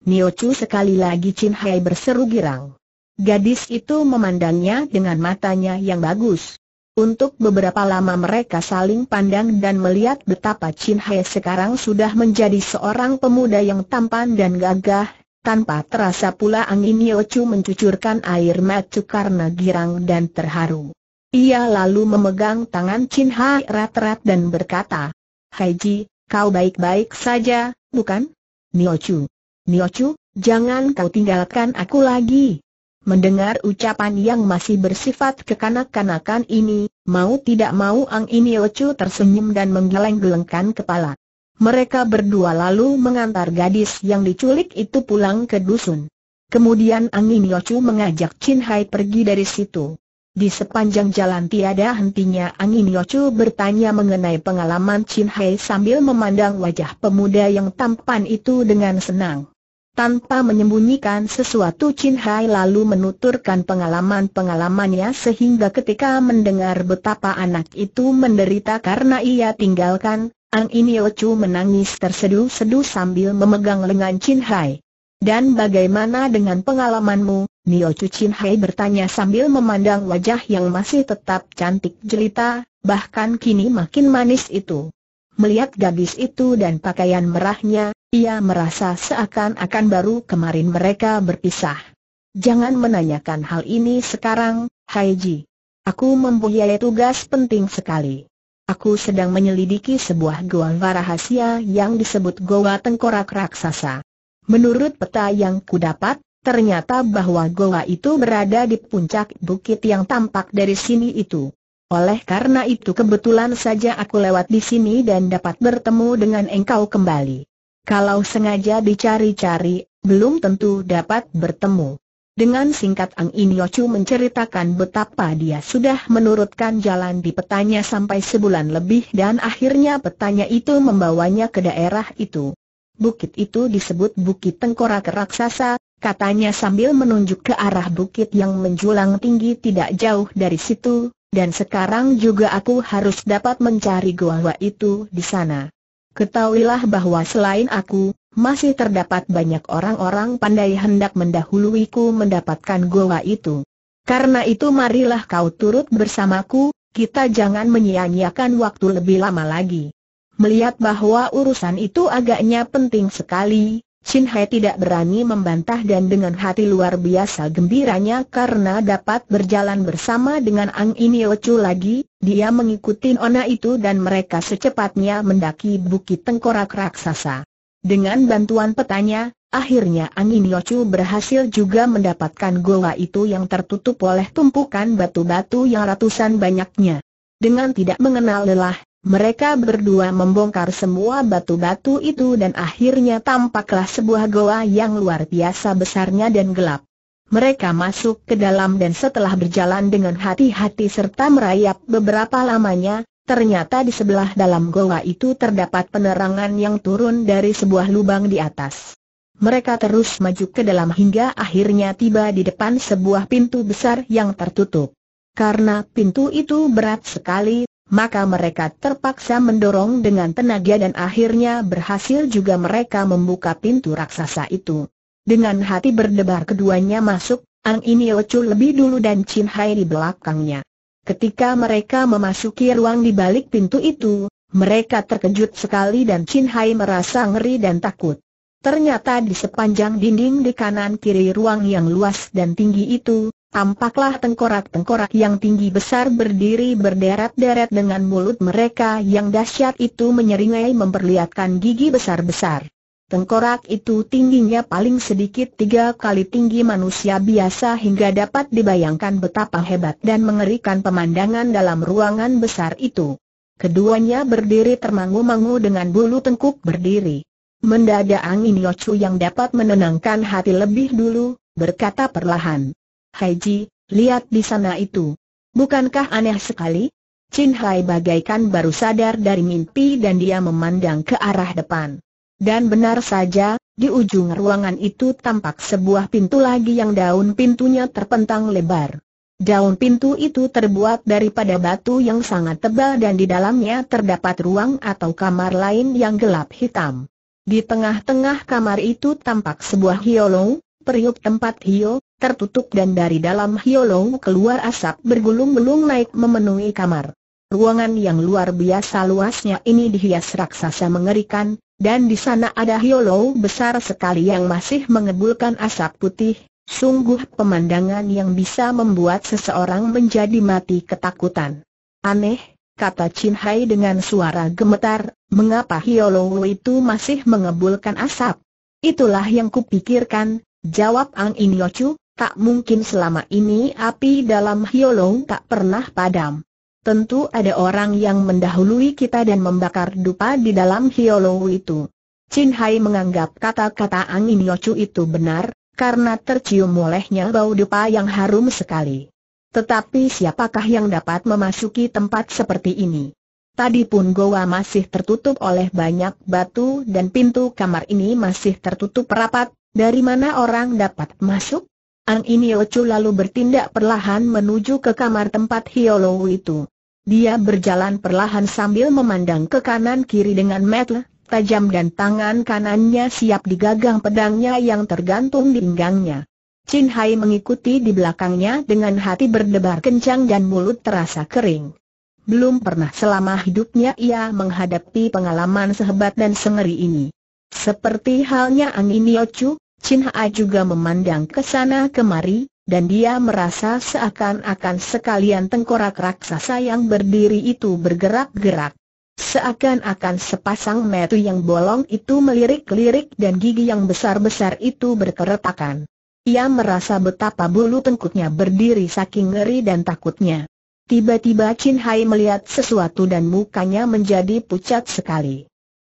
Nio sekali lagi Chin Hai berseru girang. Gadis itu memandangnya dengan matanya yang bagus. Untuk beberapa lama mereka saling pandang dan melihat betapa Chin Hai sekarang sudah menjadi seorang pemuda yang tampan dan gagah, tanpa terasa pula angin Iniochu mencucurkan air mata karena girang dan terharu. Ia lalu memegang tangan Chin Hai rat-rat dan berkata, Hai Ji, kau baik-baik saja, bukan? Niochu. Niochu, jangan kau tinggalkan aku lagi. Mendengar ucapan yang masih bersifat kekanak-kanakan ini, mau tidak mau Ang Chu tersenyum dan menggeleng-gelengkan kepala. Mereka berdua lalu mengantar gadis yang diculik itu pulang ke dusun. Kemudian Ang Chu mengajak Chin Hai pergi dari situ. Di sepanjang jalan tiada hentinya angin Yocu bertanya mengenai pengalaman Chin Hai sambil memandang wajah pemuda yang tampan itu dengan senang. Tanpa menyembunyikan sesuatu Chin Hai lalu menuturkan pengalaman-pengalamannya sehingga ketika mendengar betapa anak itu menderita karena ia tinggalkan, Ang In Chu menangis terseduh-seduh sambil memegang lengan Chin Hai. Dan bagaimana dengan pengalamanmu? Nio Cucin Hai bertanya sambil memandang wajah yang masih tetap cantik jelita, bahkan kini makin manis itu. Melihat gadis itu dan pakaian merahnya, ia merasa seakan-akan baru kemarin mereka berpisah. Jangan menanyakan hal ini sekarang, Hai Ji. Aku mempunyai tugas penting sekali. Aku sedang menyelidiki sebuah goa rahasia yang disebut Goa Tengkorak Raksasa. Menurut peta yang kudapat, ternyata bahwa goa itu berada di puncak bukit yang tampak dari sini itu. Oleh karena itu kebetulan saja aku lewat di sini dan dapat bertemu dengan engkau kembali. Kalau sengaja dicari-cari, belum tentu dapat bertemu. Dengan singkat Ang In Yochu menceritakan betapa dia sudah menurutkan jalan di petanya sampai sebulan lebih dan akhirnya petanya itu membawanya ke daerah itu. Bukit itu disebut Bukit Tengkorak Raksasa, katanya sambil menunjuk ke arah bukit yang menjulang tinggi tidak jauh dari situ, dan sekarang juga aku harus dapat mencari goa itu di sana. Ketahuilah bahwa selain aku, masih terdapat banyak orang-orang pandai hendak mendahuluiku mendapatkan goa itu. Karena itu marilah kau turut bersamaku, kita jangan menyia-nyiakan waktu lebih lama lagi. Melihat bahwa urusan itu agaknya penting sekali, Chin He tidak berani membantah dan dengan hati luar biasa gembiranya karena dapat berjalan bersama dengan Ang Ini Ocu lagi, dia mengikuti Ona itu dan mereka secepatnya mendaki bukit tengkorak raksasa. Dengan bantuan petanya, akhirnya Ang Ini Ocu berhasil juga mendapatkan goa itu yang tertutup oleh tumpukan batu-batu yang ratusan banyaknya. Dengan tidak mengenal lelah, mereka berdua membongkar semua batu-batu itu dan akhirnya tampaklah sebuah goa yang luar biasa besarnya dan gelap. Mereka masuk ke dalam dan setelah berjalan dengan hati-hati serta merayap beberapa lamanya, ternyata di sebelah dalam goa itu terdapat penerangan yang turun dari sebuah lubang di atas. Mereka terus maju ke dalam hingga akhirnya tiba di depan sebuah pintu besar yang tertutup. Karena pintu itu berat sekali, maka mereka terpaksa mendorong dengan tenaga dan akhirnya berhasil juga mereka membuka pintu raksasa itu. Dengan hati berdebar keduanya masuk, Ang Inio Chu lebih dulu dan Chin Hai di belakangnya. Ketika mereka memasuki ruang di balik pintu itu, mereka terkejut sekali dan Chin Hai merasa ngeri dan takut. Ternyata di sepanjang dinding di kanan kiri ruang yang luas dan tinggi itu, Tampaklah tengkorak-tengkorak yang tinggi besar berdiri berderet-deret dengan mulut mereka yang dahsyat itu menyeringai memperlihatkan gigi besar-besar. Tengkorak itu tingginya paling sedikit tiga kali tinggi manusia biasa hingga dapat dibayangkan betapa hebat dan mengerikan pemandangan dalam ruangan besar itu. Keduanya berdiri termangu-mangu dengan bulu tengkuk berdiri. Mendadak angin Yochu yang dapat menenangkan hati lebih dulu, berkata perlahan. Haiji, lihat di sana itu. Bukankah aneh sekali? Chin Hai bagaikan baru sadar dari mimpi dan dia memandang ke arah depan. Dan benar saja, di ujung ruangan itu tampak sebuah pintu lagi yang daun pintunya terpentang lebar. Daun pintu itu terbuat daripada batu yang sangat tebal dan di dalamnya terdapat ruang atau kamar lain yang gelap hitam. Di tengah-tengah kamar itu tampak sebuah hiolong, periuk tempat hio, tertutup dan dari dalam hiolong keluar asap bergulung-gulung naik memenuhi kamar. Ruangan yang luar biasa luasnya ini dihias raksasa mengerikan, dan di sana ada hiolong besar sekali yang masih mengebulkan asap putih, sungguh pemandangan yang bisa membuat seseorang menjadi mati ketakutan. Aneh, kata Chin Hai dengan suara gemetar, mengapa hiolong itu masih mengebulkan asap? Itulah yang kupikirkan, Jawab Ang In Chu. Tak mungkin selama ini api dalam Hiolong tak pernah padam. Tentu ada orang yang mendahului kita dan membakar dupa di dalam Hiolong itu. Chin Hai menganggap kata-kata angin Yocu itu benar, karena tercium olehnya bau dupa yang harum sekali. Tetapi siapakah yang dapat memasuki tempat seperti ini? Tadi pun goa masih tertutup oleh banyak batu dan pintu kamar ini masih tertutup rapat, dari mana orang dapat masuk? An Iniochu lalu bertindak perlahan menuju ke kamar tempat Hiolou itu. Dia berjalan perlahan sambil memandang ke kanan kiri dengan metel tajam dan tangan kanannya siap digagang pedangnya yang tergantung di pinggangnya. Chin Hai mengikuti di belakangnya dengan hati berdebar kencang dan mulut terasa kering. Belum pernah selama hidupnya ia menghadapi pengalaman sehebat dan sengeri ini. Seperti halnya Angin Yochu, Chin Ha juga memandang ke sana kemari, dan dia merasa seakan-akan sekalian tengkorak raksasa yang berdiri itu bergerak-gerak. Seakan-akan sepasang metu yang bolong itu melirik-lirik dan gigi yang besar-besar itu berkeretakan. Ia merasa betapa bulu tengkuknya berdiri saking ngeri dan takutnya. Tiba-tiba Chin Hai melihat sesuatu dan mukanya menjadi pucat sekali.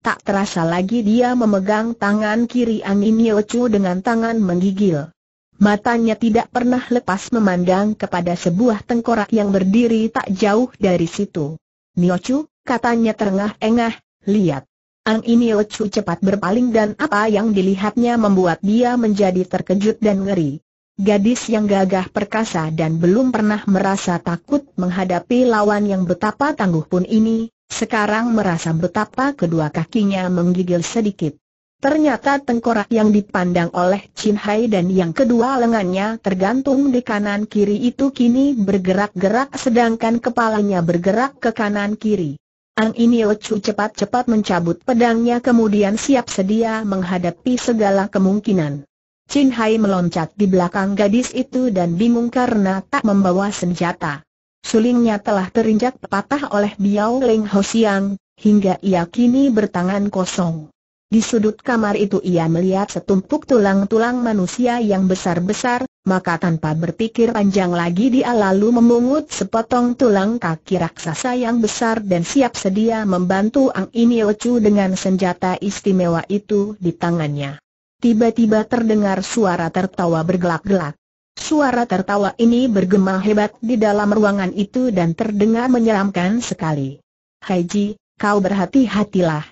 Tak terasa lagi dia memegang tangan kiri Angin Chu dengan tangan menggigil. Matanya tidak pernah lepas memandang kepada sebuah tengkorak yang berdiri tak jauh dari situ. Chu, katanya terengah-engah, lihat. Ang ini Ocu cepat berpaling dan apa yang dilihatnya membuat dia menjadi terkejut dan ngeri. Gadis yang gagah perkasa dan belum pernah merasa takut menghadapi lawan yang betapa tangguh pun ini, sekarang merasa betapa kedua kakinya menggigil sedikit. Ternyata tengkorak yang dipandang oleh Chin Hai dan yang kedua lengannya tergantung di kanan kiri itu kini bergerak-gerak sedangkan kepalanya bergerak ke kanan kiri. Ang Inio Chu cepat-cepat mencabut pedangnya kemudian siap sedia menghadapi segala kemungkinan. Chin Hai meloncat di belakang gadis itu dan bingung karena tak membawa senjata sulingnya telah terinjak patah oleh Biao Ling Ho Siang, hingga ia kini bertangan kosong. Di sudut kamar itu ia melihat setumpuk tulang-tulang manusia yang besar-besar, maka tanpa berpikir panjang lagi dia lalu memungut sepotong tulang kaki raksasa yang besar dan siap sedia membantu Ang Iniochu dengan senjata istimewa itu di tangannya. Tiba-tiba terdengar suara tertawa bergelak-gelak. Suara tertawa ini bergema hebat di dalam ruangan itu dan terdengar menyeramkan sekali. Haji, kau berhati-hatilah.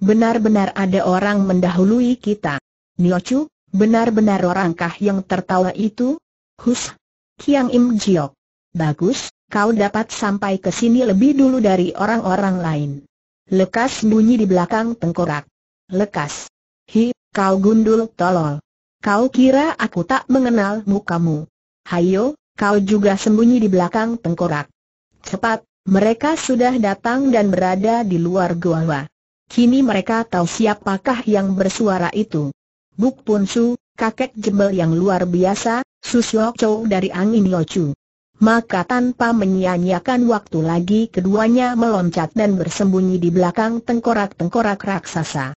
Benar-benar ada orang mendahului kita. Niochu, benar-benar orangkah yang tertawa itu? Hus, Kiang Im Jiok. Bagus, kau dapat sampai ke sini lebih dulu dari orang-orang lain. Lekas bunyi di belakang tengkorak. Lekas. Hi, kau gundul tolol kau kira aku tak mengenal mukamu? Hayo, kau juga sembunyi di belakang tengkorak. Cepat, mereka sudah datang dan berada di luar gua. Kini mereka tahu siapakah yang bersuara itu. Buk Pun Su, kakek jebel yang luar biasa, Susyok Chow dari Angin Yocu. Maka tanpa menyia-nyiakan waktu lagi keduanya meloncat dan bersembunyi di belakang tengkorak-tengkorak raksasa.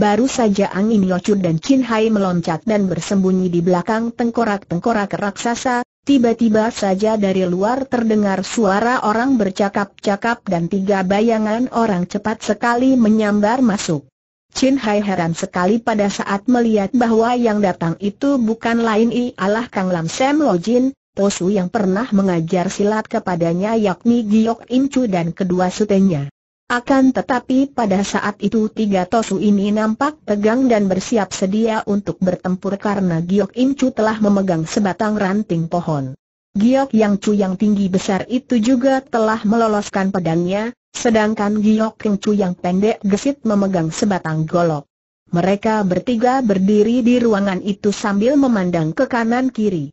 Baru saja angin Yochun dan Chin Hai meloncat dan bersembunyi di belakang tengkorak-tengkorak raksasa, tiba-tiba saja dari luar terdengar suara orang bercakap-cakap dan tiga bayangan orang cepat sekali menyambar masuk. Chin Hai heran sekali pada saat melihat bahwa yang datang itu bukan lain ialah Kang Lam Sam Lo Jin, Tosu yang pernah mengajar silat kepadanya yakni Giok Im Chu dan kedua sutenya. Akan tetapi pada saat itu tiga tosu ini nampak tegang dan bersiap sedia untuk bertempur karena Giok Im Chu telah memegang sebatang ranting pohon. Giok Yang Chu yang tinggi besar itu juga telah meloloskan pedangnya, sedangkan Giok Yang Chu yang pendek gesit memegang sebatang golok. Mereka bertiga berdiri di ruangan itu sambil memandang ke kanan kiri.